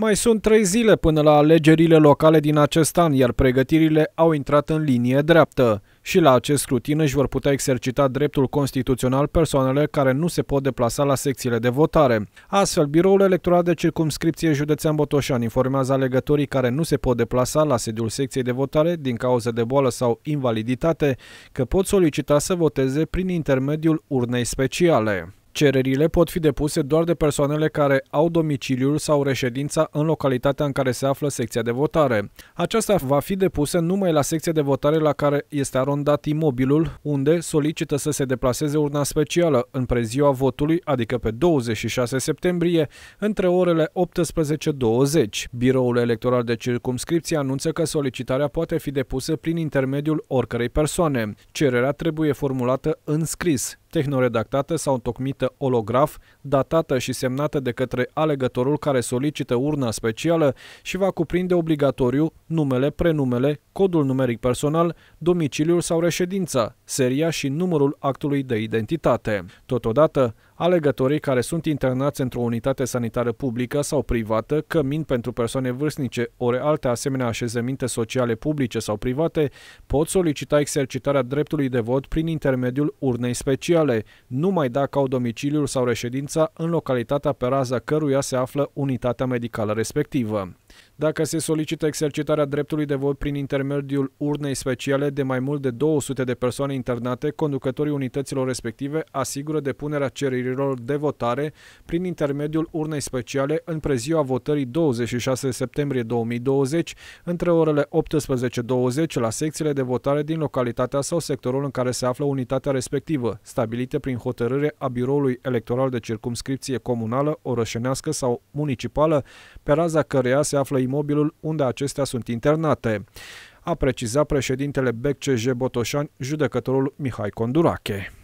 Mai sunt trei zile până la alegerile locale din acest an, iar pregătirile au intrat în linie dreaptă. Și la acest scrutin își vor putea exercita dreptul constituțional persoanele care nu se pot deplasa la secțiile de votare. Astfel, Biroul Electoral de Circumscripție Județean Botoșan informează alegătorii care nu se pot deplasa la sediul secției de votare din cauza de boală sau invaliditate că pot solicita să voteze prin intermediul urnei speciale. Cererile pot fi depuse doar de persoanele care au domiciliul sau reședința în localitatea în care se află secția de votare. Aceasta va fi depusă numai la secția de votare la care este arondat imobilul, unde solicită să se deplaseze urna specială în preziua votului, adică pe 26 septembrie, între orele 18-20. Biroul Electoral de Circumscripție anunță că solicitarea poate fi depusă prin intermediul oricărei persoane. Cererea trebuie formulată în scris tehnoredactată sau întocmită holograf, datată și semnată de către alegătorul care solicită urna specială și va cuprinde obligatoriu numele, prenumele, codul numeric personal, domiciliul sau reședința, seria și numărul actului de identitate. Totodată, Alegătorii care sunt internați într-o unitate sanitară publică sau privată, cămin pentru persoane vârstnice, ori alte asemenea așezăminte sociale publice sau private, pot solicita exercitarea dreptului de vot prin intermediul urnei speciale, numai dacă au domiciliul sau reședința în localitatea pe raza căruia se află unitatea medicală respectivă dacă se solicită exercitarea dreptului de vot prin intermediul urnei speciale de mai mult de 200 de persoane internate, conducătorii unităților respective asigură depunerea cererilor de votare prin intermediul urnei speciale în preziua votării 26 septembrie 2020 între orele 18.20 la secțiile de votare din localitatea sau sectorul în care se află unitatea respectivă, stabilite prin hotărâre a Biroului Electoral de Circumscripție Comunală, Orășenească sau Municipală, pe raza căreia se află imobilul unde acestea sunt internate, a precizat președintele BCJ Botoșani, judecătorul Mihai Condurache.